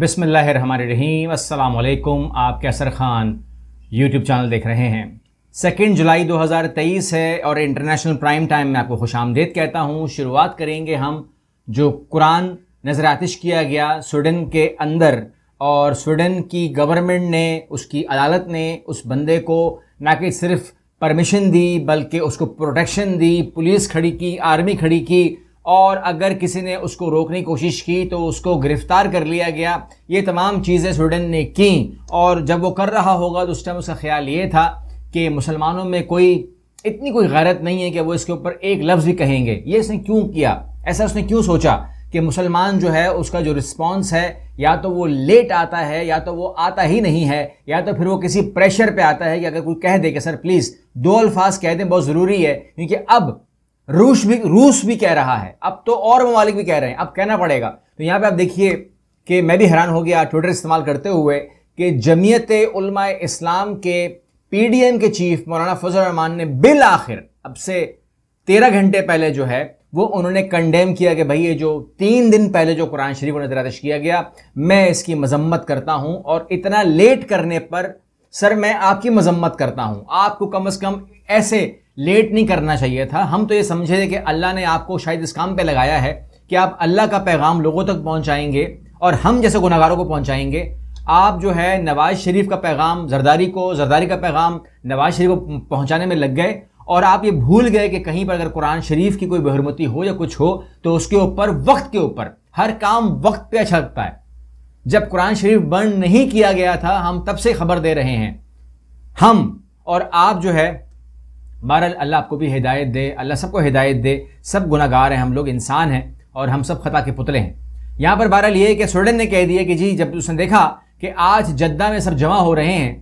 बिसमीम अल्लाम आप कैसर ख़ान यूट्यूब चैनल देख रहे हैं सेकेंड जुलाई 2023 है और इंटरनेशनल प्राइम टाइम में आपको खुश आमदेद कहता हूँ शुरुआत करेंगे हम जो कुरान नजर आतिश किया गया स्वीडन के अंदर और स्वीडन की गवर्नमेंट ने उसकी अदालत ने उस बंदे को ना कि सिर्फ परमिशन दी बल्कि उसको प्रोटेक्शन दी पुलिस खड़ी की आर्मी खड़ी की और अगर किसी ने उसको रोकने की कोशिश की तो उसको गिरफ्तार कर लिया गया ये तमाम चीज़ें स्वीडन ने की और जब वो कर रहा होगा तो उस टाइम उसका ख्याल ये था कि मुसलमानों में कोई इतनी कोई गैरत नहीं है कि वो इसके ऊपर एक लफ्ज़ भी कहेंगे ये इसने क्यों किया ऐसा उसने क्यों सोचा कि मुसलमान जो है उसका जो रिस्पॉन्स है या तो वो लेट आता है या तो वो आता ही नहीं है या तो फिर वो किसी प्रेशर पे आता है कि अगर कोई कह दे कि सर प्लीज़ दो अल्फाज कह दें बहुत ज़रूरी है क्योंकि अब रूस भी रूस भी कह रहा है अब तो और ममालिक भी कह रहे हैं अब कहना पड़ेगा तो यहाँ पे आप देखिए कि मैं भी हैरान हो गया ट्विटर इस्तेमाल करते हुए कि जमीयत उलमा इस्लाम के पीडीएम के चीफ मौलाना फजल रहमान ने बिल आखिर अब से तेरह घंटे पहले जो है वो उन्होंने कंडेम किया कि भाई ये जो तीन दिन पहले जो कुरान शरीफ को नजरातश किया गया मैं इसकी मजम्मत करता हूँ और इतना लेट करने पर सर मैं आपकी मजम्मत करता हूं आपको कम अज कम ऐसे लेट नहीं करना चाहिए था हम तो ये समझे थे कि अल्लाह ने आपको शायद इस काम पे लगाया है कि आप अल्लाह का पैगाम लोगों तक पहुंचाएंगे और हम जैसे गुनागारों को पहुंचाएंगे आप जो है नवाज़ शरीफ का पैगाम जरदारी को जरदारी का पैगाम नवाज़ शरीफ को पहुँचाने में लग गए और आप ये भूल गए कि कहीं पर अगर कुरान शरीफ की कोई बहरमती हो या कुछ हो तो उसके ऊपर वक्त के ऊपर हर काम वक्त पे अच्छा लगता है जब कुरान शरीफ बर्न नहीं किया गया था हम तब से खबर दे रहे हैं हम और आप जो है बहरहाल अल्लाह आपको भी हिदायत दे अल्लाह सबको हिदायत दे सब गुनागार हैं हम लोग इंसान हैं और हम सब ख़ता के पुतले हैं यहाँ पर बहरल ये कि सोडन ने कह दिया कि जी जब उसने देखा कि आज जद्दा में सब जमा हो रहे हैं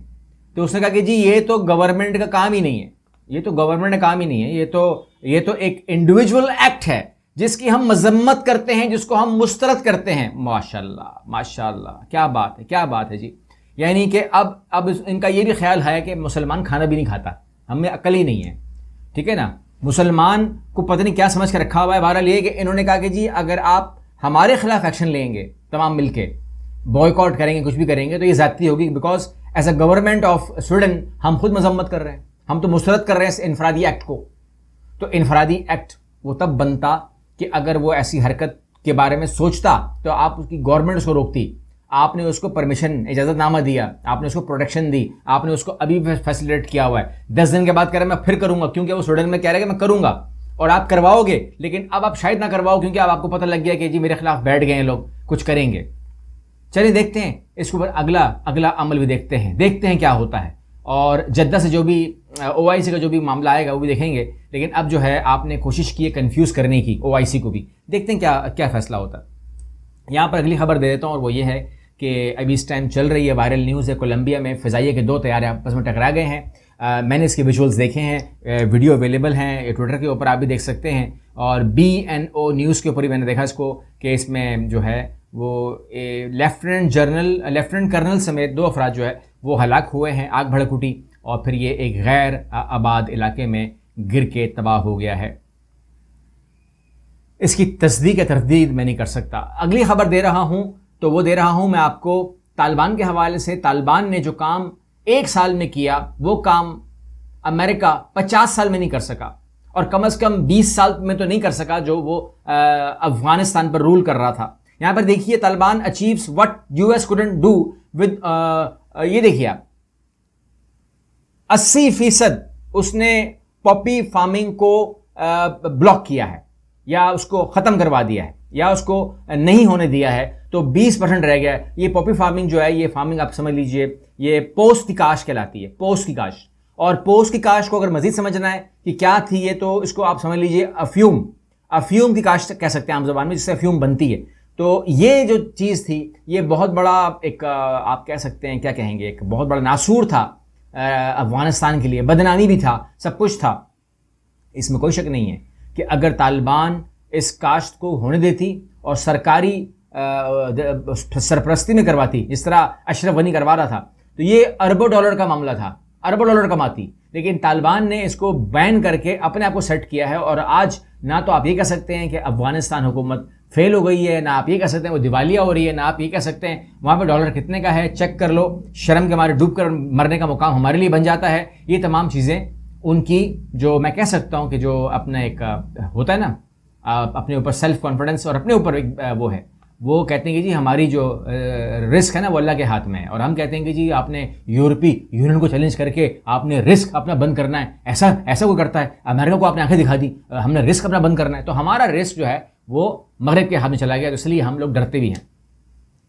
तो उसने कहा कि जी ये तो गवर्नमेंट का काम ही नहीं है ये तो गवर्नमेंट का काम ही नहीं है ये तो ये तो एक इंडिविजुअल एक्ट है जिसकी हम मजम्मत करते हैं जिसको हम मुस्तरद करते हैं माशाल्लाह माशाल्लाह क्या बात है क्या बात है जी यानी कि अब अब इनका ये भी ख्याल है कि मुसलमान खाना भी नहीं खाता हम में अकल ही नहीं है ठीक है ना मुसलमान को पता नहीं क्या समझ कर रखा हुआ है बहरहाल ये कि इन्होंने कहा कि जी अगर आप हमारे खिलाफ एक्शन लेंगे तमाम मिल के बॉयकॉट करेंगे कुछ भी करेंगे तो ये ज़्यादती होगी because as a government of Sweden हम खुद मजम्मत कर रहे हैं हम तो मुस्रत कर रहे हैं इस इनफरादी एक्ट को तो इनफरादी एक्ट वो तब बनता कि अगर वो ऐसी हरकत के बारे में सोचता तो आप उसकी गवर्नमेंट उसको रोकती आपने उसको परमिशन इजाजतनामा दिया आपने उसको प्रोटेक्शन दी आपने उसको अभी फैसिलिटेट किया हुआ है दस दिन के बाद कह रहे मैं फिर करूंगा क्योंकि वो स्टूडेंट में कह रहे हैं मैं करूंगा और आप करवाओगे लेकिन अब आप शायद ना करवाओ क्योंकि अब आपको पता लग गया कि जी मेरे खिलाफ बैठ गए हैं लोग कुछ करेंगे चलिए देखते हैं इसके ऊपर अगला अगला अमल भी देखते हैं देखते हैं क्या होता है और जद्दा से जो भी ओ का जो भी मामला आएगा वो भी देखेंगे लेकिन अब जो है आपने कोशिश की है कन्फ्यूज़ करने की ओ को भी देखते हैं क्या क्या फैसला होता है यहाँ पर अगली खबर दे देता हूँ और वो ये है कि अभी इस टाइम चल रही है वायरल न्यूज़ है कोलंबिया में फ़िज़ाइए के दो तैयारे आपस में टकरा गए हैं मैंने इसके विजुअल्स देखे हैं वीडियो अवेलेबल हैं ट्विटर के ऊपर आप भी देख सकते हैं और बी एन ओ न्यूज़ के ऊपर ही मैंने देखा इसको कि इसमें जो है वो लेफ्टिनेंट जनरल लेफ्टिनेंट कर्नल समेत दो अफराद जो है वो हलाक हुए हैं आग भड़क उठी और फिर ये एक गैर आबाद इलाके में गिर के तबाह हो गया है इसकी तस्दीक या तरदीद मैं नहीं कर सकता अगली खबर दे रहा हूँ तो वो दे रहा हूँ मैं आपको तालिबान के हवाले से तालिबान ने जो काम एक साल में किया वो काम अमेरिका पचास साल में नहीं कर सका और कम से कम बीस साल में तो नहीं कर सका जो वो अफगानिस्तान पर रूल कर रहा था यहाँ पर देखिए Taliban achieves U US couldn't do with ये देखिए आप अस्सी फीसद उसने पॉपी फार्मिंग को ब्लॉक किया है या उसको ख़त्म करवा दिया है या उसको नहीं होने दिया है तो 20 परसेंट रह गया ये पॉपी फार्मिंग जो है ये फार्मिंग आप समझ लीजिए ये पोस्ट की काश कहलाती है पोस्ट की काश और पोस्ट की काश को अगर मजीद समझना है कि क्या थी ये तो इसको आप समझ लीजिए अफ्यूम अफ्यूम की काश कह सकते हैं आम जबान में जिससे अफ्यूम बनती है तो ये जो चीज़ थी ये बहुत बड़ा एक आप कह सकते हैं क्या कहेंगे एक बहुत बड़ा नासूर था अफ़गानिस्तान के लिए बदनामी भी था सब कुछ था इसमें कोई शक नहीं है कि अगर तालिबान इस काश्त को होने देती और सरकारी सरपरस्ती में करवाती जिस तरह अशरफ वनी करवा रहा था तो ये अरबों डॉलर का मामला था अरबों डॉलर कमाती लेकिन तालिबान ने इसको बैन करके अपने आप को सेट किया है और आज ना तो आप ये कह सकते हैं कि अफगानिस्तान हुकूमत फेल हो गई है ना आप ये कह सकते हैं वो दिवालिया हो रही है ना आप ये कह सकते हैं वहाँ पर डॉलर कितने का है चेक कर लो शर्म के मारे डूब कर मरने का मुकाम हमारे लिए बन जाता है ये तमाम चीज़ें उनकी जो मैं कह सकता हूँ कि जो अपना एक होता है ना अपने ऊपर सेल्फ कॉन्फिडेंस और अपने ऊपर एक वो है वो कहते हैं कि जी हमारी जो रिस्क है ना वो अल्लाह के हाथ में है और हम कहते हैं कि जी आपने यूरोपी यूनियन को चैलेंज करके आपने रिस्क अपना बंद करना है ऐसा ऐसा कोई करता है अमेरिका को आपने आंखें दिखा दी हमने रिस्क अपना बंद करना है तो हमारा रिस्क जो है वो मगरब के हाथ में चला गया तो इसलिए हम लोग डरते भी हैं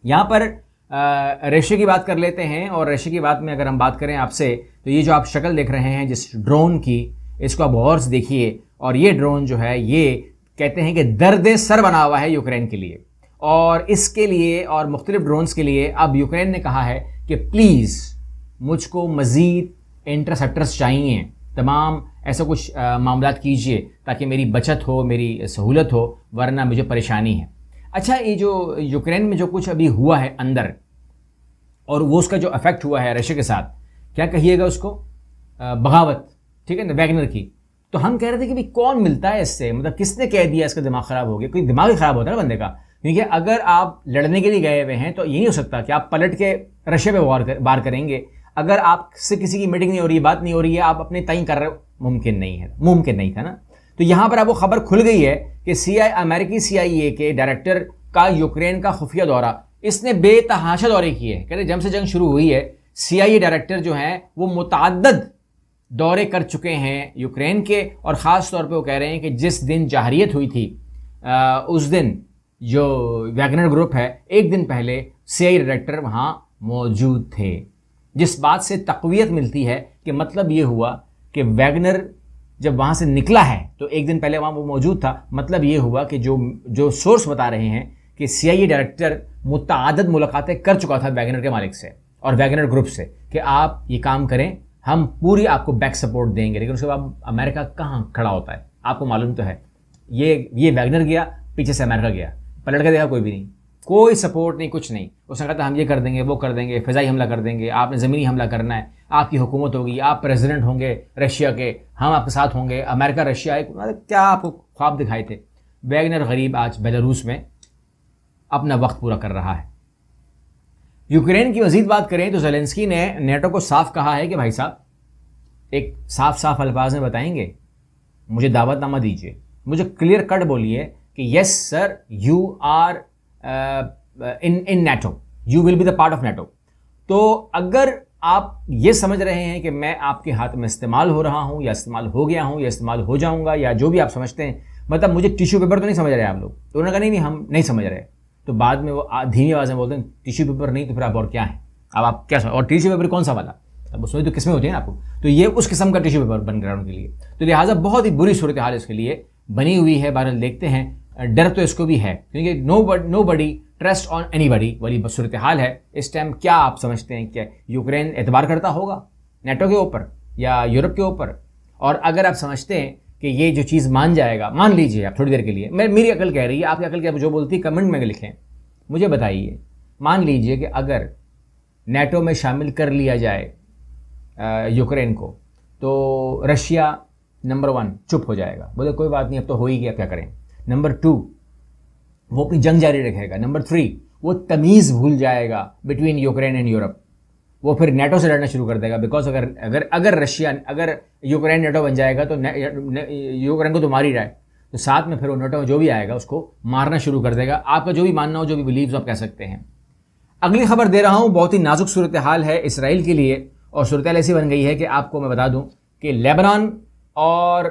यहाँ पर रेशे की बात कर लेते हैं और रेशे की बात में अगर हम बात करें आपसे तो ये जो आप शक्ल देख रहे हैं जिस ड्रोन की इसको आप और देखिए और ये ड्रोन जो है ये कहते हैं कि दर्द सर बना हुआ है यूक्रेन के लिए और इसके लिए और मुख्तलिफ ड्रोन्स के लिए अब यूक्रेन ने कहा है कि प्लीज़ मुझको मज़ीद इंटरसेप्टर्स चाहिए तमाम ऐसा कुछ मामला कीजिए ताकि मेरी बचत हो मेरी सहूलत हो वरना मुझे परेशानी है अच्छा ये जो यूक्रेन में जो कुछ अभी हुआ है अंदर और वो उसका जो अफेक्ट हुआ है रशिया के साथ क्या कहिएगा उसको बगावत ठीक है ना वैगनर की तो हम कह रहे थे कि भाई कौन मिलता है इससे मतलब किसने कह दिया इसका दिमाग ख़राब हो गया कोई दिमाग ही ख़राब होता है ना बंदे का क्योंकि अगर आप लड़ने के लिए गए हुए हैं तो ये नहीं हो सकता कि आप पलट के रशिया पे वार कर वार करेंगे अगर आपसे किसी की मीटिंग नहीं हो रही बात नहीं हो रही है आप अपने तय कर रहे हो मुमकिन नहीं है मुमकिन नहीं था ना तो यहाँ पर अब वो खबर खुल गई है कि सी आई अमेरिकी सीआईए के डायरेक्टर का यूक्रेन का खुफिया दौरा इसने बेतहाशा दौरे किए हैं कहते जब से जंग शुरू हुई है सीआईए डायरेक्टर जो हैं वो मुतद दौरे कर चुके हैं यूक्रेन के और ख़ास तौर पे वो कह रहे हैं कि जिस दिन जहरीत हुई थी आ, उस दिन जो वैगनर ग्रुप है एक दिन पहले सीआई डायरेक्टर वहाँ मौजूद थे जिस बात से तकवीत मिलती है कि मतलब ये हुआ कि वैगनर जब वहाँ से निकला है तो एक दिन पहले वहाँ वो मौजूद था मतलब ये हुआ कि जो जो सोर्स बता रहे हैं कि सीआईए डायरेक्टर मुतद मुलाकातें कर चुका था वैगनर के मालिक से और वैगनर ग्रुप से कि आप ये काम करें हम पूरी आपको बैक सपोर्ट देंगे लेकिन उसके बाद अमेरिका कहाँ खड़ा होता है आपको मालूम तो है ये ये वैगनर गया पीछे से अमेरिका गया पलट के देखा कोई भी नहीं कोई सपोर्ट नहीं कुछ नहीं उसने कहा था हम ये कर देंगे वो कर देंगे फ़िज़ाई हमला कर देंगे आपने ज़मीनी हमला करना है आपकी हुकूमत होगी आप प्रेसिडेंट होंगे रशिया के हम आपके साथ होंगे अमेरिका रशिया एक क्या आपको ख्वाब दिखाए थे वैगनर गरीब आज बेलारूस में अपना वक्त पूरा कर रहा है यूक्रेन की मजीद बात करें तो जलेंसकी ने नेटो को साफ कहा है कि भाई साहब एक साफ साफ अल्फाज में बताएंगे मुझे दावतनामा दीजिए मुझे क्लियर कट बोलिए कि yes sir you are in in NATO you will be the part of NATO तो अगर आप ये समझ रहे हैं कि मैं आपके हाथ में इस्तेमाल हो रहा हूँ या इस्तेमाल हो गया हूँ या इस्तेमाल हो जाऊँगा या जो भी आप समझते हैं मतलब मुझे टिश्यू पेपर तो नहीं समझ रहे आप लोग तो उन्होंने कहा नहीं नहीं हम नहीं समझ रहे तो बाद में वो धीमी आवाज़ में बोलते हैं टिश्यू पेपर नहीं तो फिर आप और क्या है अब आप क्या समझ और टिश्यू पेपर कौन सा वाला अब उसमें तो किसमें होती है ना आपको तो ये उस किस्म का टिश्यू पेपर बन गया उनके लिए तो लिहाजा बहुत ही बुरी सूरत हाल इसके लिए बनी हुई है बहरहाल देखते हैं डर तो इसको भी है क्योंकि no nobody trust on anybody वाली सूरत हाल है इस टाइम क्या आप समझते हैं क्या यूक्रेन एतबार करता होगा नेटो के ऊपर या यूरोप के ऊपर और अगर आप समझते हैं कि ये जो चीज़ मान जाएगा मान लीजिए आप थोड़ी देर के लिए मैं मेरी अकल कह रही है आपकी अकल क्या जो बोलती है कमेंट में लिखें मुझे बताइए मान लीजिए कि अगर नेटो में शामिल कर लिया जाए यूक्रेन को तो रशिया नंबर वन चुप हो जाएगा बोले कोई बात नहीं अब तो हो ही गया क्या करें नंबर टू वो अपनी जंग जारी रखेगा नंबर थ्री वो तमीज़ भूल जाएगा बिटवीन यूक्रेन एंड यूरोप वो फिर नेटो से लड़ना शुरू कर देगा बिकॉज अगर अगर अगर रशिया अगर यूक्रेन नेटो बन जाएगा तो यूक्रेन को तो मार ही रहा है तो साथ में फिर वो नेटो जो भी आएगा उसको मारना शुरू कर देगा आपका जो भी मानना हो जो भी बिलीव्स आप कह सकते हैं अगली खबर दे रहा हूँ बहुत ही नाजुक सूरत हाल है इसराइल के लिए और सूरत ऐसी बन गई है कि आपको मैं बता दूँ कि लेबनान और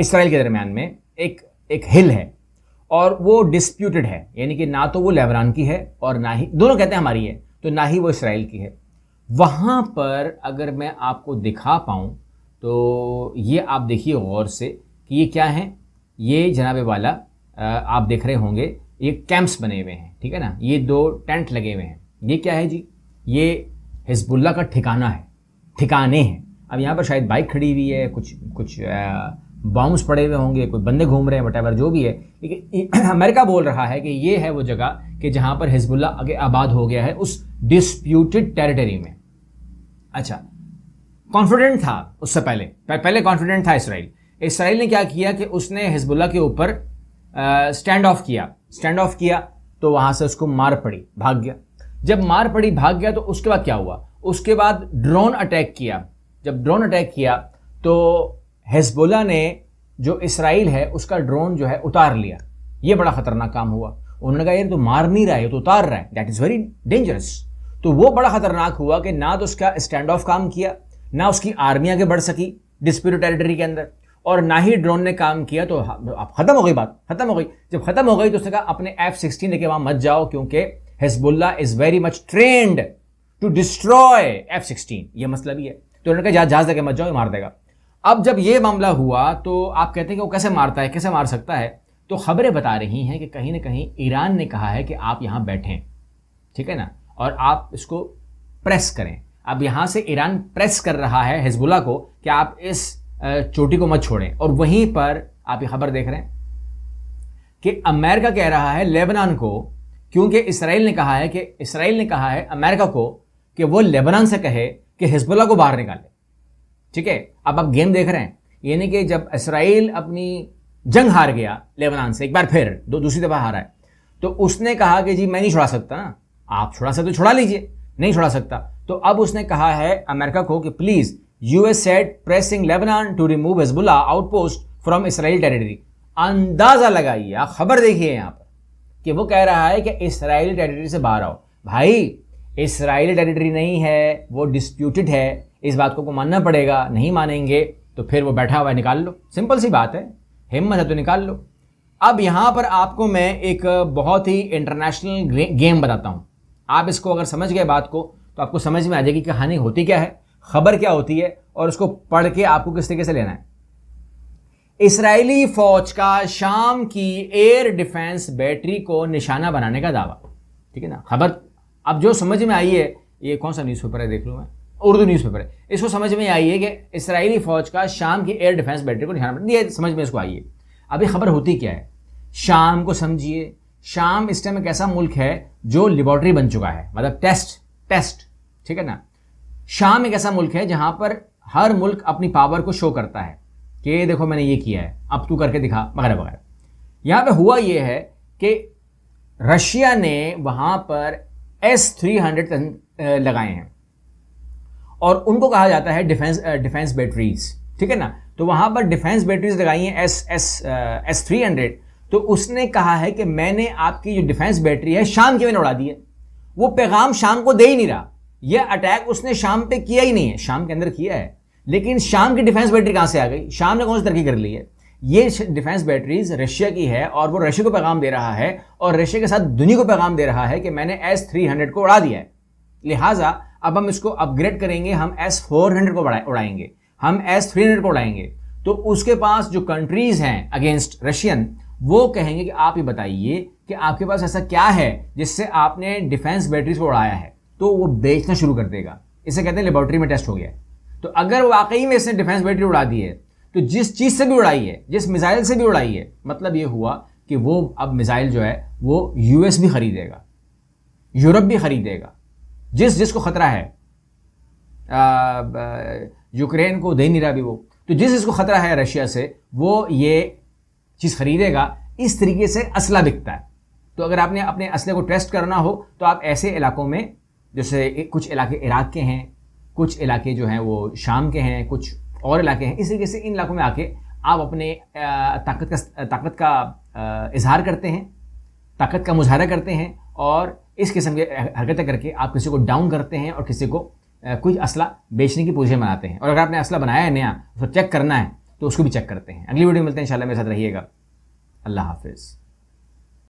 इसराइल के दरमियान में एक एक हिल है और वो डिस्प्यूटेड है यानी कि ना तो वो लेबरान की है और ना ही दोनों कहते हैं हमारी है तो ना ही वो इसराइल की है वहाँ पर अगर मैं आपको दिखा पाऊँ तो ये आप देखिए गौर से कि ये क्या है ये जनाबे वाला आप देख रहे होंगे ये कैंप्स बने हुए हैं ठीक है ना ये दो टेंट लगे हुए हैं ये क्या है जी ये हिजबुल्ला का ठिकाना है ठिकाने हैं अब यहाँ पर शायद बाइक खड़ी हुई है कुछ कुछ आ, बॉम्ब्स पड़े हुए होंगे कोई बंदे घूम रहे हैं वटेवर जो भी है लेकिन अमेरिका बोल रहा है कि ये है वो जगह कि जहां पर हिजबुल्ला आगे आबाद हो गया है उस डिस्प्यूटेड टेरिटरी में अच्छा कॉन्फिडेंट था उससे पहले पहले कॉन्फिडेंट था इसराइल इसराइल ने क्या किया कि उसने हिजबुल्ला के ऊपर स्टैंड ऑफ किया स्टैंड ऑफ किया तो वहां से उसको मार पड़ी भाग गया जब मार पड़ी भाग गया तो उसके बाद क्या हुआ उसके बाद ड्रोन अटैक किया जब ड्रोन अटैक किया तो हेजबोला ने जो इसराइल है उसका ड्रोन जो है उतार लिया ये बड़ा खतरनाक काम हुआ उन्होंने कहा यार तो मार नहीं रहा है तो उतार रहा है दैट इज़ वेरी डेंजरस तो वो बड़ा खतरनाक हुआ कि ना तो उसका स्टैंड ऑफ काम किया ना उसकी आर्मी आगे बढ़ सकी डिस्प्यूट टेरिटरी के अंदर और ना ही ड्रोन ने काम किया तो अब ख़त्म हो गई बात ख़त्म हो गई जब ख़त्म हो गई तो उसने कहा अपने एफ सिक्सटीन लेके वहाँ मत जाओ क्योंकि Hezbollah is very much trained to destroy F sixteen ये मसला मतलब भी है तो उन्होंने कहा जहाज लेके मत जाओ मार देगा अब जब ये मामला हुआ तो आप कहते हैं कि वो कैसे मारता है कैसे मार सकता है तो खबरें बता रही हैं कि कहीं ना कहीं ईरान ने कहा है कि आप यहाँ बैठें ठीक है ना और आप इसको प्रेस करें अब यहाँ से ईरान प्रेस कर रहा है हिजबुल्ला को कि आप इस चोटी को मत छोड़ें और वहीं पर आप ये खबर देख रहे हैं कि अमेरिका कह रहा है लेबनान को क्योंकि इसराइल ने कहा है कि इसराइल ने कहा है अमेरिका को कि वो लेबनान से कहे कि हिजबुल्ला को बाहर निकाले ठीक है अब आप गेम देख रहे हैं यानी कि जब इसराइल अपनी जंग हार गया लेबनान से एक बार फिर दो दूसरी दफा हारा है तो उसने कहा कि जी मैं नहीं छुड़ा सकता ना आप छुड़ा सकते छुड़ा लीजिए नहीं छुड़ा सकता तो अब उसने कहा है अमेरिका को कि please US set pressing Lebanon to remove Hezbollah outpost from Israel territory अंदाजा लगाइए आप खबर देखिए यहां पर कि वो कह रहा है कि इसराइली टेरिटरी से बाहर आओ भाई इसराइली टेरिटरी नहीं है वो डिस्प्यूटेड है इस बात को मानना पड़ेगा नहीं मानेंगे तो फिर वो बैठा हुआ निकाल लो सिंपल सी बात है हिम्मत है तो निकाल लो अब यहाँ पर आपको मैं एक बहुत ही इंटरनेशनल गेम बताता हूँ आप इसको अगर समझ गए बात को तो आपको समझ में आ जाएगी कि कहानी होती क्या है खबर क्या होती है और उसको पढ़ के आपको किस तरीके से लेना है इसराइली फौज का शाम की एयर डिफेंस बैटरी को निशाना बनाने का दावा ठीक है ना खबर अब जो समझ में आई है ये कौन सा न्यूज़पेपर है देख लूँ मैं उर्दू न्यूज़पेपर है इसको समझ में आई है कि इसराइली फ़ौज का शाम की एयर डिफेंस बैटरी को निशाना पर दिया समझ में इसको आई है अब खबर होती क्या है शाम को समझिए शाम इस टाइम एक ऐसा मुल्क है जो लेबॉर्ट्री बन चुका है मतलब टेस्ट टेस्ट ठीक है ना शाम एक ऐसा मुल्क है जहाँ पर हर मुल्क अपनी पावर को शो करता है कि देखो मैंने ये किया है अब तू करके दिखा वगैरह वगैरह यहाँ पे हुआ ये है कि रशिया ने वहाँ पर एस थ्री हंड्रेड लगाए हैं और उनको कहा जाता है डिफेंस डिफेंस बैटरीज ठीक है ना तो वहां पर डिफेंस बैटरीज लगाई हैं S S S three hundred तो उसने कहा है कि मैंने आपकी जो डिफेंस बैटरी है शाम की मैंने उड़ा दी है वो पैगाम शाम को दे ही नहीं रहा यह अटैक उसने शाम पे किया ही नहीं है शाम के अंदर किया है लेकिन शाम की डिफेंस बैटरी कहाँ से आ गई शाम ने कौन सी तरक्की कर ली है ये डिफेंस बैटरीज रशिया की है और वो रशिया को पैगाम दे रहा है और रशिया के साथ दुनिया को पैगाम दे रहा है कि मैंने एस थ्री हंड्रेड को उड़ा दिया है लिहाजा अब हम इसको अपग्रेड करेंगे हम एस फोर हंड्रेड को उड़ाएंगे हम एस थ्री हंड्रेड को उड़ाएंगे तो उसके पास जो कंट्रीज हैं अगेंस्ट रशियन वो कहेंगे कि आप ये बताइए कि आपके पास ऐसा क्या है जिससे आपने डिफेंस बैटरीज को उड़ाया है तो वो बेचना शुरू कर देगा इसे कहते हैं लेबोरेटरी में टेस्ट हो गया तो अगर वाकई में इसने डिफेंस बैटरी उड़ा दी है तो जिस चीज़ से भी उड़ाई है जिस मिसाइल से भी उड़ाई है मतलब ये हुआ कि वो अब मिसाइल जो है वो यूएस भी खरीदेगा यूरोप भी खरीदेगा जिस जिसको खतरा है यूक्रेन को दे नहीं रहा भी वो तो जिस जिसको खतरा है रशिया से वो ये चीज़ खरीदेगा इस तरीके से असला बिकता है तो अगर आपने अपने असले को टेस्ट करना हो तो आप ऐसे इलाकों में जैसे कुछ इलाके इराक के हैं कुछ इलाके जो हैं वो शाम के हैं कुछ और इलाके हैं इस तरीके से इन इलाकों में आके आप अपने ताकत का ताकत का इजहार करते हैं ताकत का मुजाहरा करते हैं और इस किस्म के हरकतें करके आप किसी को डाउन करते हैं और किसी को कुछ असला बेचने की पोजीशन बनाते हैं और अगर आपने असला बनाया है नया उसको चेक करना है तो उसको भी चेक करते हैं अगली वीडियो मिलते हैं इंशाल्लाह मेरे साथ रहिएगा अल्लाह हाफिज़